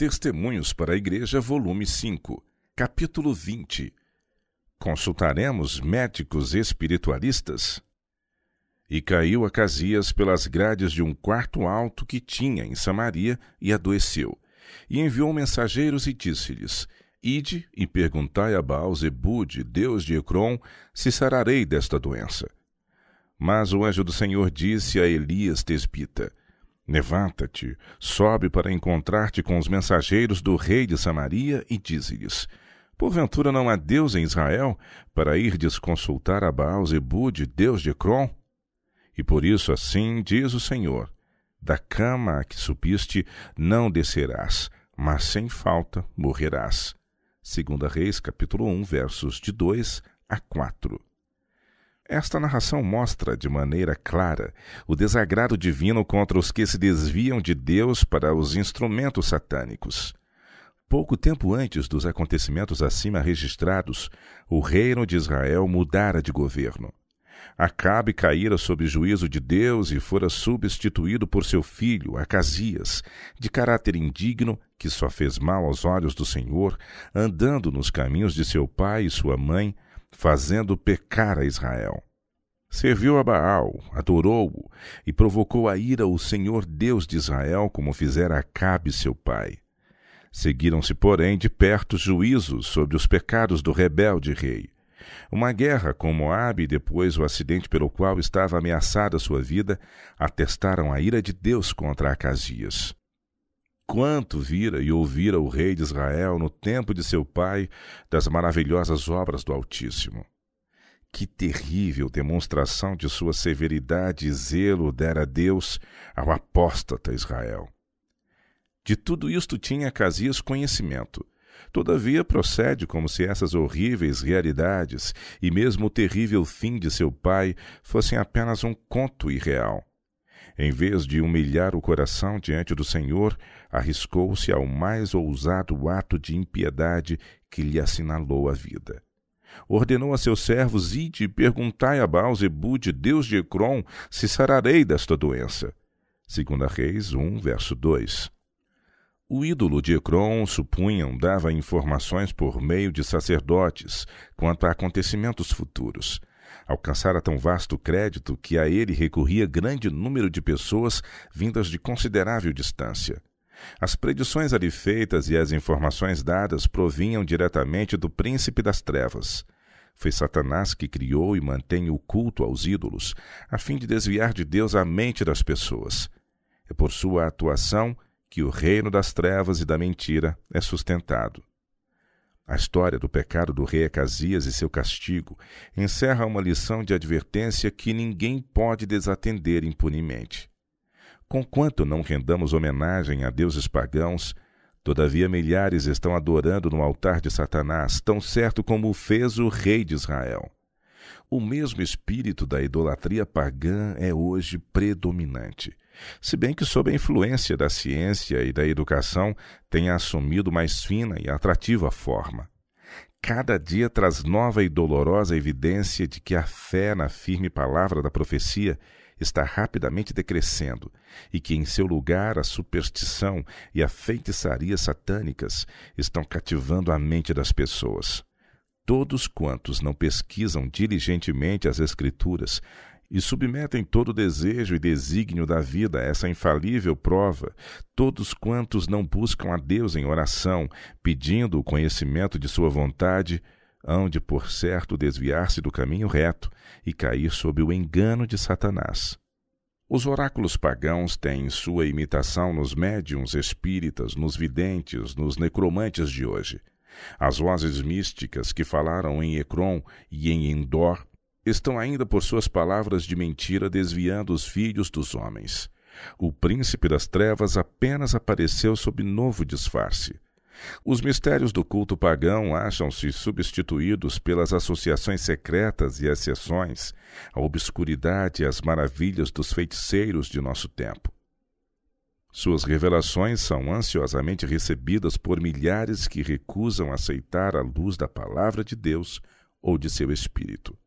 Testemunhos para a Igreja, volume 5, capítulo 20. Consultaremos médicos espiritualistas? E caiu a pelas grades de um quarto alto que tinha em Samaria e adoeceu. E enviou mensageiros e disse-lhes: Ide e perguntai a Baal Zebude, deus de Ecrom, se sararei desta doença. Mas o anjo do Senhor disse a Elias Tesbita: Levanta-te, sobe para encontrar-te com os mensageiros do rei de Samaria e dize-lhes: Porventura não há Deus em Israel para irdes consultar a Baal Zebude, Deus de Crom? E por isso assim diz o Senhor: Da cama a que subiste não descerás, mas sem falta morrerás. 2 Reis, capítulo 1, versos de 2 a 4. Esta narração mostra de maneira clara o desagrado divino contra os que se desviam de Deus para os instrumentos satânicos. Pouco tempo antes dos acontecimentos acima registrados, o reino de Israel mudara de governo. Acabe caíra sob juízo de Deus e fora substituído por seu filho, Acasias, de caráter indigno, que só fez mal aos olhos do Senhor, andando nos caminhos de seu pai e sua mãe, fazendo pecar a Israel. Serviu a Baal, adorou-o e provocou a ira o Senhor Deus de Israel, como fizera Acabe seu pai. Seguiram-se, porém, de perto juízos sobre os pecados do rebelde rei. Uma guerra com Moabe e depois o acidente pelo qual estava ameaçada sua vida atestaram a ira de Deus contra Acasias quanto vira e ouvira o rei de Israel no tempo de seu pai das maravilhosas obras do Altíssimo. Que terrível demonstração de sua severidade e zelo dera Deus ao apóstata Israel. De tudo isto tinha Casias conhecimento. Todavia, procede como se essas horríveis realidades e mesmo o terrível fim de seu pai fossem apenas um conto irreal em vez de humilhar o coração diante do Senhor, arriscou-se ao mais ousado ato de impiedade que lhe assinalou a vida. Ordenou a seus servos, ide e perguntai a de Deus de Ecrom, se sararei desta doença. 2 Reis 1, verso 2 o ídolo de Ecrom, supunham, dava informações por meio de sacerdotes quanto a acontecimentos futuros alcançara tão vasto crédito que a ele recorria grande número de pessoas vindas de considerável distância. As predições ali feitas e as informações dadas provinham diretamente do príncipe das trevas. Foi Satanás que criou e mantém o culto aos ídolos, a fim de desviar de Deus a mente das pessoas. É por sua atuação que o reino das trevas e da mentira é sustentado. A história do pecado do rei Acasias e seu castigo encerra uma lição de advertência que ninguém pode desatender impunemente. Conquanto não rendamos homenagem a deuses pagãos, todavia milhares estão adorando no altar de Satanás, tão certo como o fez o rei de Israel o mesmo espírito da idolatria pagã é hoje predominante. Se bem que, sob a influência da ciência e da educação, tenha assumido mais fina e atrativa forma. Cada dia traz nova e dolorosa evidência de que a fé na firme palavra da profecia está rapidamente decrescendo e que em seu lugar a superstição e a feitiçaria satânicas estão cativando a mente das pessoas todos quantos não pesquisam diligentemente as Escrituras e submetem todo o desejo e desígnio da vida a essa infalível prova, todos quantos não buscam a Deus em oração, pedindo o conhecimento de Sua vontade, hão de, por certo, desviar-se do caminho reto e cair sob o engano de Satanás. Os oráculos pagãos têm sua imitação nos médiums espíritas, nos videntes, nos necromantes de hoje. As vozes místicas que falaram em Ecrom e em Endor estão ainda por suas palavras de mentira desviando os filhos dos homens. O príncipe das trevas apenas apareceu sob novo disfarce. Os mistérios do culto pagão acham-se substituídos pelas associações secretas e exceções, a obscuridade e as maravilhas dos feiticeiros de nosso tempo. Suas revelações são ansiosamente recebidas por milhares que recusam aceitar a luz da palavra de Deus ou de seu espírito.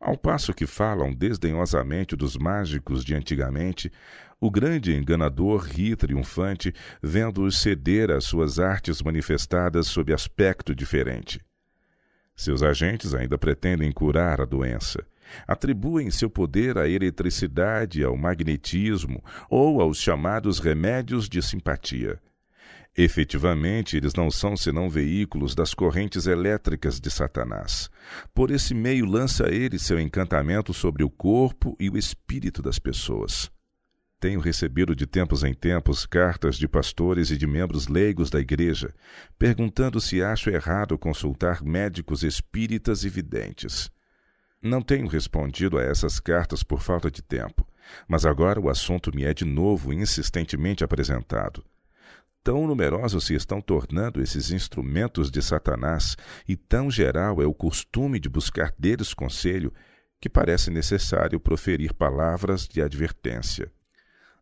Ao passo que falam desdenhosamente dos mágicos de antigamente, o grande enganador ri triunfante, vendo-os ceder às suas artes manifestadas sob aspecto diferente. Seus agentes ainda pretendem curar a doença, atribuem seu poder à eletricidade, ao magnetismo ou aos chamados remédios de simpatia. Efetivamente, eles não são senão veículos das correntes elétricas de Satanás. Por esse meio, lança ele seu encantamento sobre o corpo e o espírito das pessoas. Tenho recebido de tempos em tempos cartas de pastores e de membros leigos da igreja, perguntando se acho errado consultar médicos espíritas e videntes. Não tenho respondido a essas cartas por falta de tempo, mas agora o assunto me é de novo insistentemente apresentado. Tão numerosos se estão tornando esses instrumentos de Satanás e tão geral é o costume de buscar deles conselho que parece necessário proferir palavras de advertência.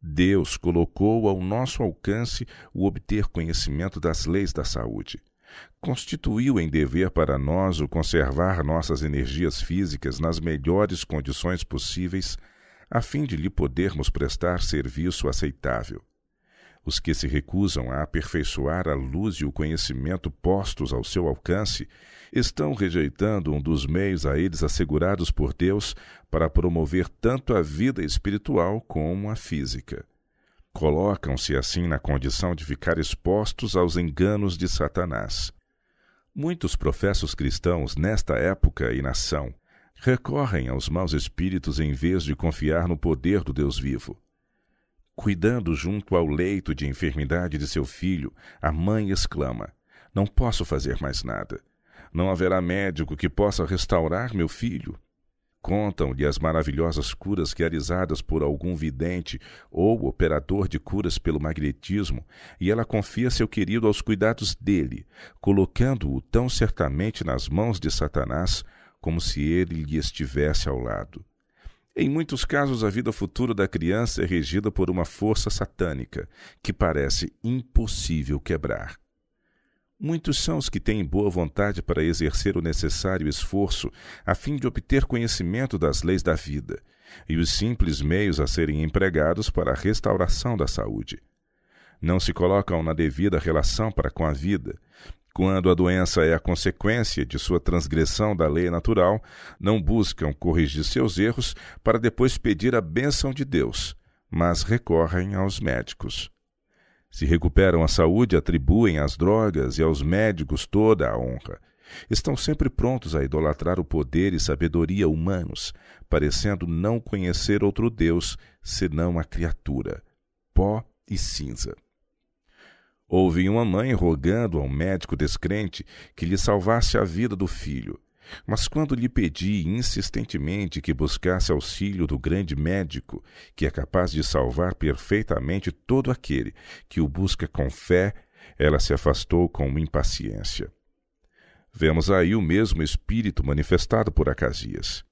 Deus colocou ao nosso alcance o obter conhecimento das leis da saúde constituiu em dever para nós o conservar nossas energias físicas nas melhores condições possíveis, a fim de lhe podermos prestar serviço aceitável. Os que se recusam a aperfeiçoar a luz e o conhecimento postos ao seu alcance estão rejeitando um dos meios a eles assegurados por Deus para promover tanto a vida espiritual como a física. Colocam-se assim na condição de ficar expostos aos enganos de Satanás. Muitos professos cristãos nesta época e nação recorrem aos maus espíritos em vez de confiar no poder do Deus vivo. Cuidando junto ao leito de enfermidade de seu filho, a mãe exclama: Não posso fazer mais nada. Não haverá médico que possa restaurar meu filho. Contam-lhe as maravilhosas curas realizadas por algum vidente ou operador de curas pelo magnetismo, e ela confia seu querido aos cuidados dele, colocando-o tão certamente nas mãos de Satanás como se ele lhe estivesse ao lado. Em muitos casos, a vida futura da criança é regida por uma força satânica que parece impossível quebrar. Muitos são os que têm boa vontade para exercer o necessário esforço a fim de obter conhecimento das leis da vida e os simples meios a serem empregados para a restauração da saúde. Não se colocam na devida relação para com a vida. Quando a doença é a consequência de sua transgressão da lei natural, não buscam corrigir seus erros para depois pedir a bênção de Deus, mas recorrem aos médicos. Se recuperam a saúde, atribuem às drogas e aos médicos toda a honra. Estão sempre prontos a idolatrar o poder e sabedoria humanos, parecendo não conhecer outro Deus senão a criatura, pó e cinza. Houve uma mãe rogando a um médico descrente que lhe salvasse a vida do filho. Mas quando lhe pedi insistentemente que buscasse auxílio do grande médico, que é capaz de salvar perfeitamente todo aquele que o busca com fé, ela se afastou com impaciência. Vemos aí o mesmo espírito manifestado por Acasias.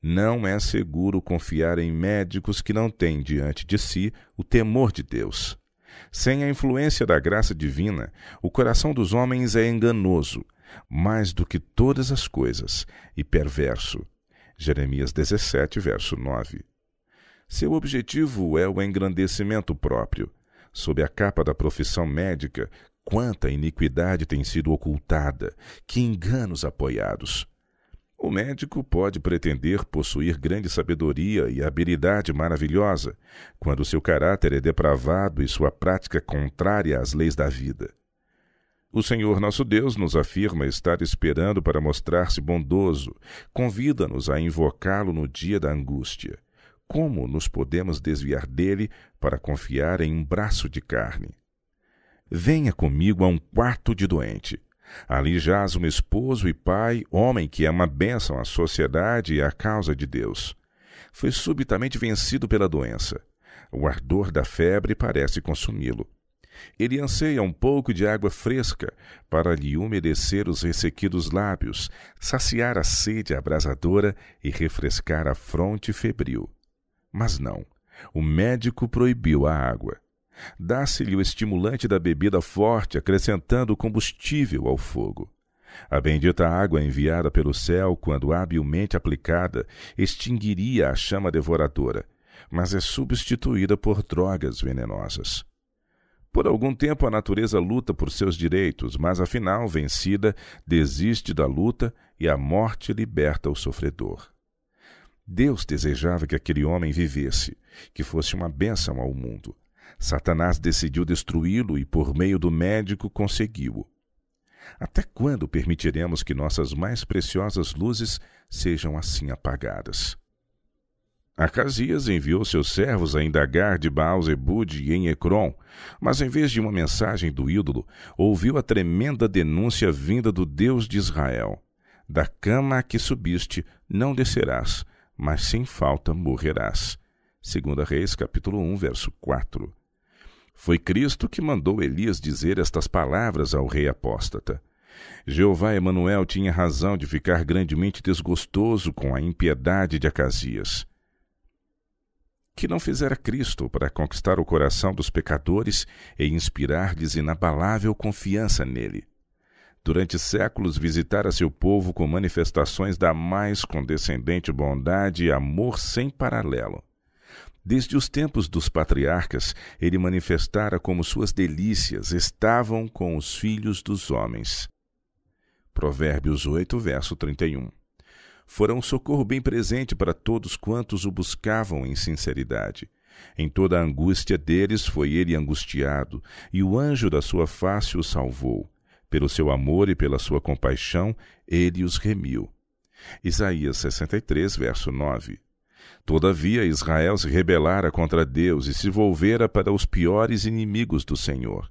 Não é seguro confiar em médicos que não têm diante de si o temor de Deus. Sem a influência da graça divina, o coração dos homens é enganoso mais do que todas as coisas, e perverso. Jeremias 17, verso 9. Seu objetivo é o engrandecimento próprio. Sob a capa da profissão médica, quanta iniquidade tem sido ocultada, que enganos apoiados. O médico pode pretender possuir grande sabedoria e habilidade maravilhosa, quando seu caráter é depravado e sua prática contrária às leis da vida. O Senhor nosso Deus nos afirma estar esperando para mostrar-se bondoso. Convida-nos a invocá-lo no dia da angústia. Como nos podemos desviar dele para confiar em um braço de carne? Venha comigo a um quarto de doente. Ali jaz um esposo e pai, homem que é uma bênção à sociedade e à causa de Deus. Foi subitamente vencido pela doença. O ardor da febre parece consumi-lo. Ele anseia um pouco de água fresca para lhe umedecer os ressequidos lábios, saciar a sede abrasadora e refrescar a fronte febril. Mas não. O médico proibiu a água. Dá-se-lhe o estimulante da bebida forte, acrescentando combustível ao fogo. A bendita água enviada pelo céu, quando habilmente aplicada, extinguiria a chama devoradora, mas é substituída por drogas venenosas. Por algum tempo a natureza luta por seus direitos, mas afinal, vencida, desiste da luta e a morte liberta o sofredor. Deus desejava que aquele homem vivesse, que fosse uma bênção ao mundo. Satanás decidiu destruí-lo e, por meio do médico, conseguiu-o. Até quando permitiremos que nossas mais preciosas luzes sejam assim apagadas? Acasias enviou seus servos a indagar de Baal Zebud em Ecrón, mas em vez de uma mensagem do ídolo, ouviu a tremenda denúncia vinda do Deus de Israel. Da cama a que subiste não descerás, mas sem falta morrerás. 2 Reis, capítulo 1, verso 4. Foi Cristo que mandou Elias dizer estas palavras ao rei apóstata. Jeová Emanuel tinha razão de ficar grandemente desgostoso com a impiedade de Acasias que não fizera Cristo para conquistar o coração dos pecadores e inspirar-lhes inabalável confiança nele? Durante séculos visitara seu povo com manifestações da mais condescendente bondade e amor sem paralelo. Desde os tempos dos patriarcas, ele manifestara como suas delícias estavam com os filhos dos homens. Provérbios 8, verso 31 fora um socorro bem presente para todos quantos o buscavam em sinceridade. Em toda a angústia deles foi ele angustiado, e o anjo da sua face o salvou. Pelo seu amor e pela sua compaixão, ele os remiu. Isaías 63, verso 9. Todavia, Israel se rebelara contra Deus e se volvera para os piores inimigos do Senhor.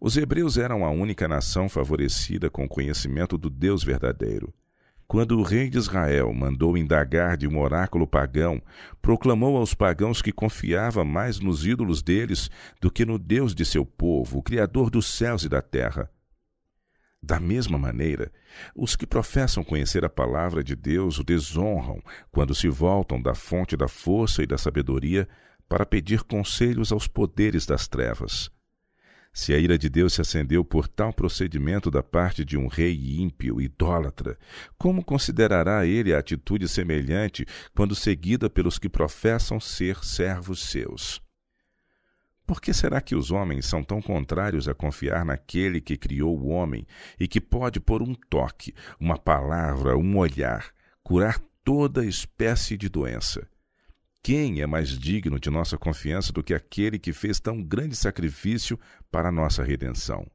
Os hebreus eram a única nação favorecida com o conhecimento do Deus verdadeiro. Quando o rei de Israel mandou indagar de um oráculo pagão, proclamou aos pagãos que confiava mais nos ídolos deles do que no Deus de seu povo, o Criador dos céus e da terra. Da mesma maneira, os que professam conhecer a palavra de Deus o desonram quando se voltam da fonte da força e da sabedoria para pedir conselhos aos poderes das trevas. Se a ira de Deus se acendeu por tal procedimento da parte de um rei ímpio, idólatra, como considerará ele a atitude semelhante quando seguida pelos que professam ser servos seus? Por que será que os homens são tão contrários a confiar naquele que criou o homem e que pode, por um toque, uma palavra, um olhar, curar toda espécie de doença? Quem é mais digno de nossa confiança do que aquele que fez tão grande sacrifício para nossa redenção?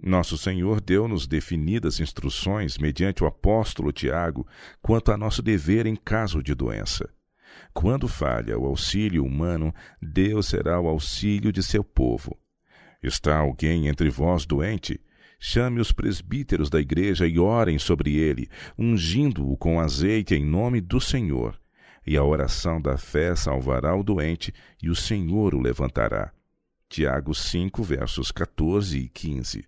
Nosso Senhor deu-nos definidas instruções mediante o apóstolo Tiago quanto a nosso dever em caso de doença. Quando falha o auxílio humano, Deus será o auxílio de seu povo. Está alguém entre vós doente? chame os presbíteros da igreja e orem sobre ele, ungindo-o com azeite em nome do Senhor e a oração da fé salvará o doente, e o Senhor o levantará. Tiago 5, versos 14 e 15.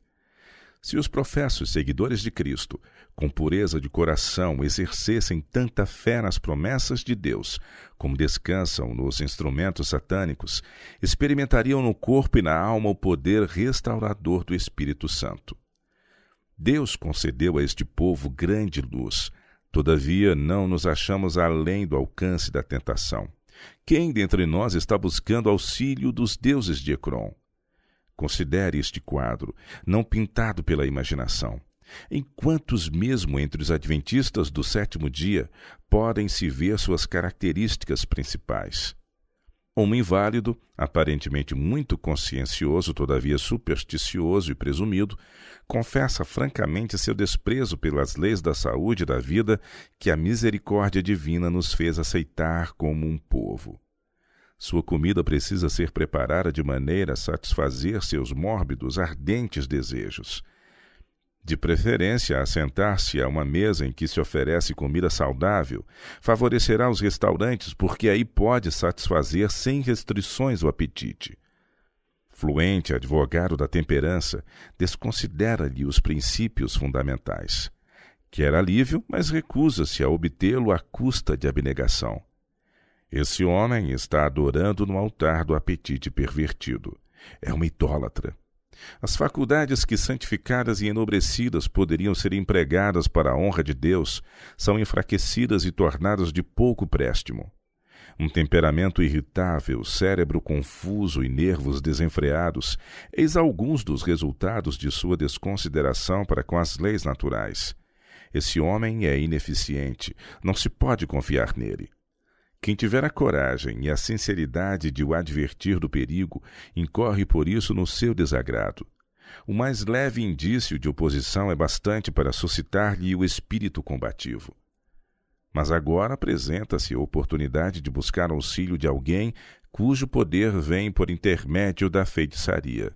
Se os professos seguidores de Cristo, com pureza de coração, exercessem tanta fé nas promessas de Deus, como descansam nos instrumentos satânicos, experimentariam no corpo e na alma o poder restaurador do Espírito Santo. Deus concedeu a este povo grande luz, Todavia, não nos achamos além do alcance da tentação. Quem dentre nós está buscando auxílio dos deuses de Ecrón? Considere este quadro, não pintado pela imaginação. Em quantos mesmo entre os adventistas do sétimo dia podem se ver suas características principais? Homo inválido, aparentemente muito consciencioso, todavia supersticioso e presumido, confessa francamente seu desprezo pelas leis da saúde e da vida que a misericórdia divina nos fez aceitar como um povo. Sua comida precisa ser preparada de maneira a satisfazer seus mórbidos, ardentes desejos de preferência assentar-se a uma mesa em que se oferece comida saudável, favorecerá os restaurantes porque aí pode satisfazer sem restrições o apetite. Fluente advogado da temperança, desconsidera-lhe os princípios fundamentais. Quer alívio, mas recusa-se a obtê-lo à custa de abnegação. Esse homem está adorando no altar do apetite pervertido. É um idólatra as faculdades que santificadas e enobrecidas poderiam ser empregadas para a honra de Deus são enfraquecidas e tornadas de pouco préstimo. Um temperamento irritável, cérebro confuso e nervos desenfreados, eis alguns dos resultados de sua desconsideração para com as leis naturais. Esse homem é ineficiente, não se pode confiar nele. Quem tiver a coragem e a sinceridade de o advertir do perigo, incorre por isso no seu desagrado. O mais leve indício de oposição é bastante para suscitar-lhe o espírito combativo. Mas agora apresenta-se a oportunidade de buscar auxílio de alguém cujo poder vem por intermédio da feitiçaria.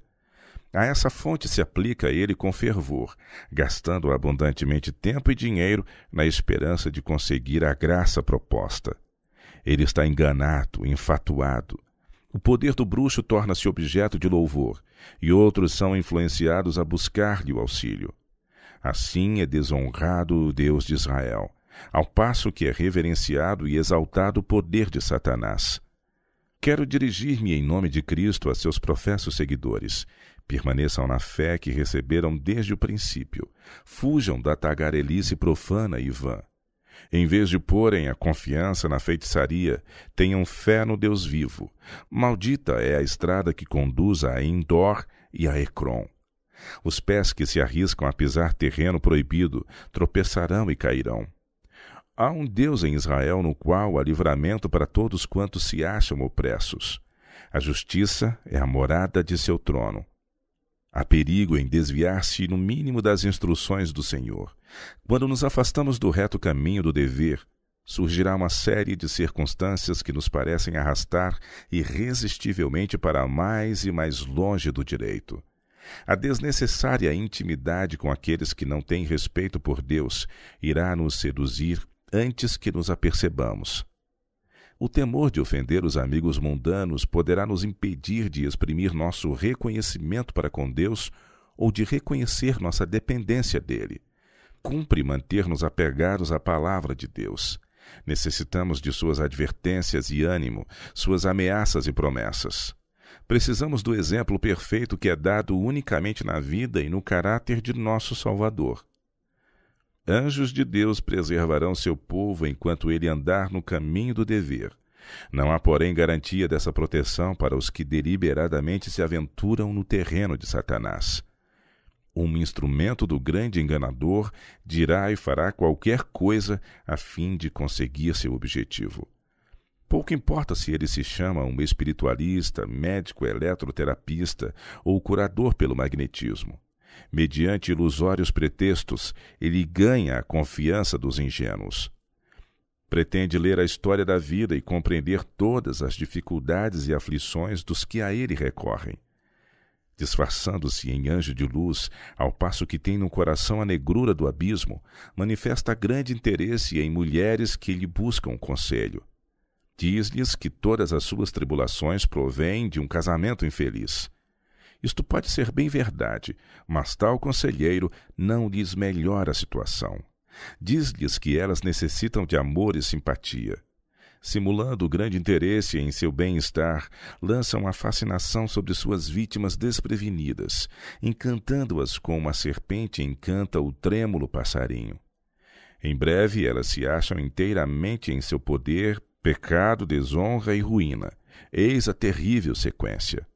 A essa fonte se aplica ele com fervor, gastando abundantemente tempo e dinheiro na esperança de conseguir a graça proposta. Ele está enganado, enfatuado. O poder do bruxo torna-se objeto de louvor, e outros são influenciados a buscar-lhe o auxílio. Assim é desonrado o Deus de Israel, ao passo que é reverenciado e exaltado o poder de Satanás. Quero dirigir-me em nome de Cristo a seus professos seguidores. Permaneçam na fé que receberam desde o princípio. Fujam da tagarelice profana e vã. Em vez de porem a confiança na feitiçaria, tenham fé no Deus vivo. Maldita é a estrada que conduz a Endor e a Ecrom. Os pés que se arriscam a pisar terreno proibido tropeçarão e cairão. Há um Deus em Israel no qual há livramento para todos quantos se acham opressos. A justiça é a morada de seu trono. Há perigo em desviar-se no mínimo das instruções do Senhor. Quando nos afastamos do reto caminho do dever, surgirá uma série de circunstâncias que nos parecem arrastar irresistivelmente para mais e mais longe do direito. A desnecessária intimidade com aqueles que não têm respeito por Deus irá nos seduzir antes que nos apercebamos. O temor de ofender os amigos mundanos poderá nos impedir de exprimir nosso reconhecimento para com Deus ou de reconhecer nossa dependência dele. Cumpre manter-nos apegados à palavra de Deus. Necessitamos de suas advertências e ânimo, suas ameaças e promessas. Precisamos do exemplo perfeito que é dado unicamente na vida e no caráter de nosso Salvador. Anjos de Deus preservarão seu povo enquanto ele andar no caminho do dever. Não há, porém, garantia dessa proteção para os que deliberadamente se aventuram no terreno de Satanás. Um instrumento do grande enganador dirá e fará qualquer coisa a fim de conseguir seu objetivo. Pouco importa se ele se chama um espiritualista, médico eletroterapista ou curador pelo magnetismo. Mediante ilusórios pretextos, ele ganha a confiança dos ingênuos. Pretende ler a história da vida e compreender todas as dificuldades e aflições dos que a ele recorrem. Disfarçando-se em anjo de luz, ao passo que tem no coração a negrura do abismo, manifesta grande interesse em mulheres que lhe buscam conselho. Diz-lhes que todas as suas tribulações provêm de um casamento infeliz isto pode ser bem verdade, mas tal conselheiro não lhes melhora a situação. Diz-lhes que elas necessitam de amor e simpatia. Simulando grande interesse em seu bem-estar, lançam a fascinação sobre suas vítimas desprevenidas, encantando-as como a serpente encanta o trêmulo passarinho. Em breve, elas se acham inteiramente em seu poder, pecado, desonra e ruína. Eis a terrível sequência.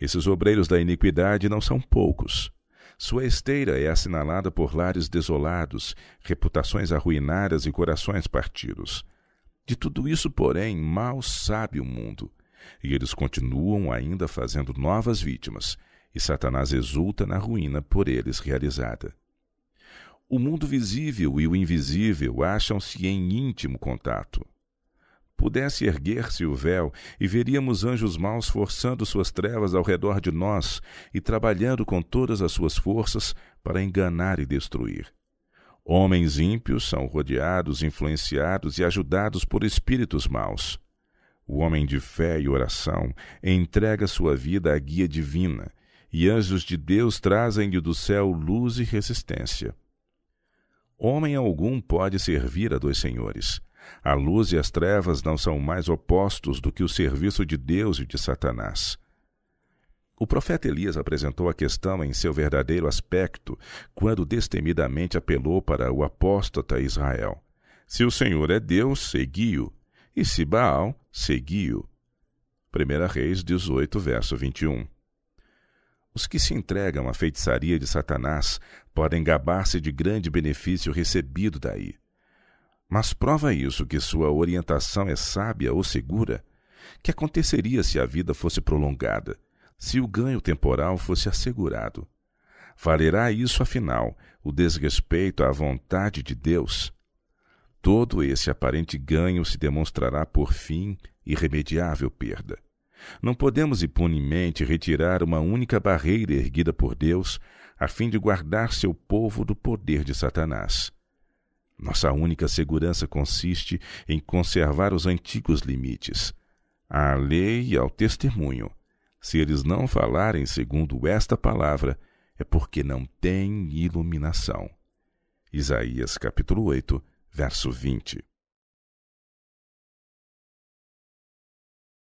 Esses obreiros da iniquidade não são poucos. Sua esteira é assinalada por lares desolados, reputações arruinadas e corações partidos. De tudo isso, porém, mal sabe o mundo. E eles continuam ainda fazendo novas vítimas, e Satanás exulta na ruína por eles realizada. O mundo visível e o invisível acham-se em íntimo contato pudesse erguer-se o véu e veríamos anjos maus forçando suas trevas ao redor de nós e trabalhando com todas as suas forças para enganar e destruir. Homens ímpios são rodeados, influenciados e ajudados por espíritos maus. O homem de fé e oração entrega sua vida à guia divina, e anjos de Deus trazem-lhe do céu luz e resistência. Homem algum pode servir a dois senhores a luz e as trevas não são mais opostos do que o serviço de Deus e de Satanás. O profeta Elias apresentou a questão em seu verdadeiro aspecto quando destemidamente apelou para o apóstata Israel. Se o Senhor é Deus, segui-o, e se Baal, segui-o. 1 Reis 18, verso 21. Os que se entregam à feitiçaria de Satanás podem gabar-se de grande benefício recebido daí. Mas prova isso que sua orientação é sábia ou segura? Que aconteceria se a vida fosse prolongada, se o ganho temporal fosse assegurado? Valerá isso, afinal, o desrespeito à vontade de Deus? Todo esse aparente ganho se demonstrará, por fim, irremediável perda. Não podemos impunemente retirar uma única barreira erguida por Deus, a fim de guardar seu povo do poder de Satanás. Nossa única segurança consiste em conservar os antigos limites, à lei e ao testemunho. Se eles não falarem segundo esta palavra, é porque não têm iluminação. Isaías capítulo 8, verso 20.